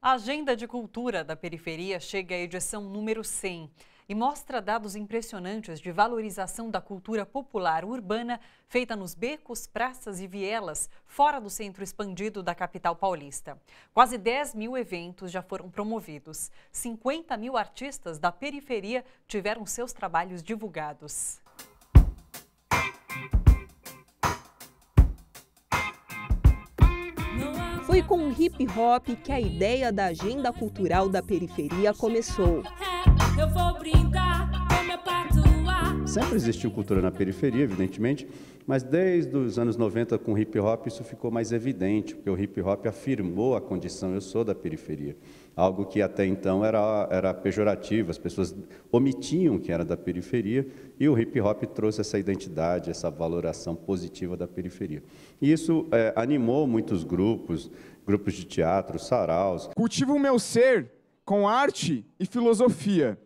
A Agenda de Cultura da Periferia chega à edição número 100 e mostra dados impressionantes de valorização da cultura popular urbana feita nos becos, praças e vielas, fora do centro expandido da capital paulista. Quase 10 mil eventos já foram promovidos. 50 mil artistas da periferia tiveram seus trabalhos divulgados. Foi com o hip hop que a ideia da agenda cultural da periferia começou. Eu vou brincar. Sempre existiu cultura na periferia, evidentemente, mas desde os anos 90 com o hip hop isso ficou mais evidente, porque o hip hop afirmou a condição eu sou da periferia, algo que até então era, era pejorativo, as pessoas omitiam que era da periferia, e o hip hop trouxe essa identidade, essa valoração positiva da periferia. E isso é, animou muitos grupos, grupos de teatro, saraus. Cultivo o meu ser com arte e filosofia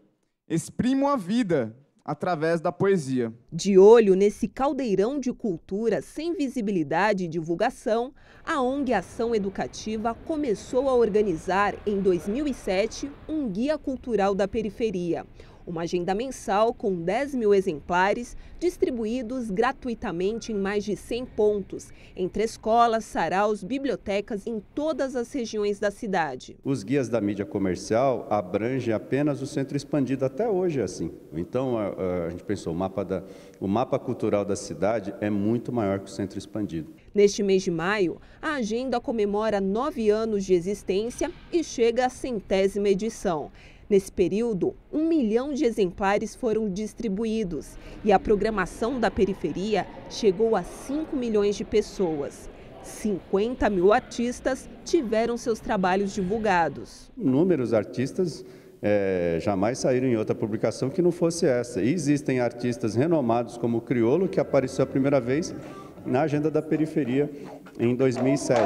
exprimam a vida através da poesia. De olho nesse caldeirão de cultura sem visibilidade e divulgação, a ONG Ação Educativa começou a organizar, em 2007, um Guia Cultural da Periferia uma agenda mensal com 10 mil exemplares distribuídos gratuitamente em mais de 100 pontos, entre escolas, saraus, bibliotecas em todas as regiões da cidade. Os guias da mídia comercial abrangem apenas o centro expandido, até hoje é assim. Então a, a gente pensou, o mapa, da, o mapa cultural da cidade é muito maior que o centro expandido. Neste mês de maio, a agenda comemora nove anos de existência e chega à centésima edição. Nesse período, um milhão de exemplares foram distribuídos e a programação da periferia chegou a 5 milhões de pessoas. 50 mil artistas tiveram seus trabalhos divulgados. Números artistas é, jamais saíram em outra publicação que não fosse essa. E existem artistas renomados como o Criolo, que apareceu a primeira vez na Agenda da Periferia em 2007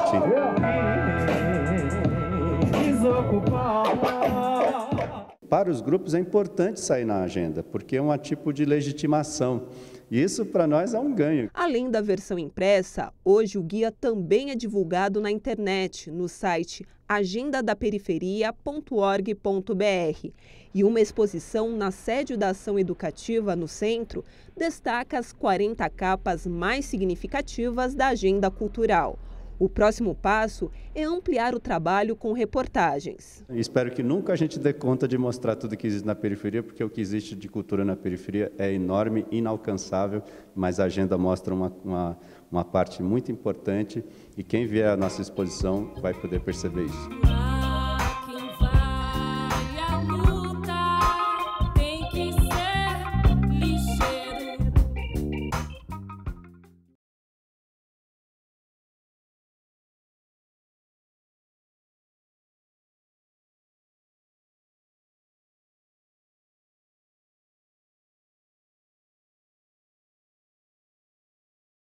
para os grupos é importante sair na agenda, porque é um tipo de legitimação. E isso para nós é um ganho. Além da versão impressa, hoje o guia também é divulgado na internet, no site agendadaperiferia.org.br. E uma exposição na sede da Ação Educativa, no centro, destaca as 40 capas mais significativas da agenda cultural. O próximo passo é ampliar o trabalho com reportagens. Espero que nunca a gente dê conta de mostrar tudo que existe na periferia, porque o que existe de cultura na periferia é enorme, inalcançável, mas a agenda mostra uma, uma, uma parte muito importante e quem vier à nossa exposição vai poder perceber isso.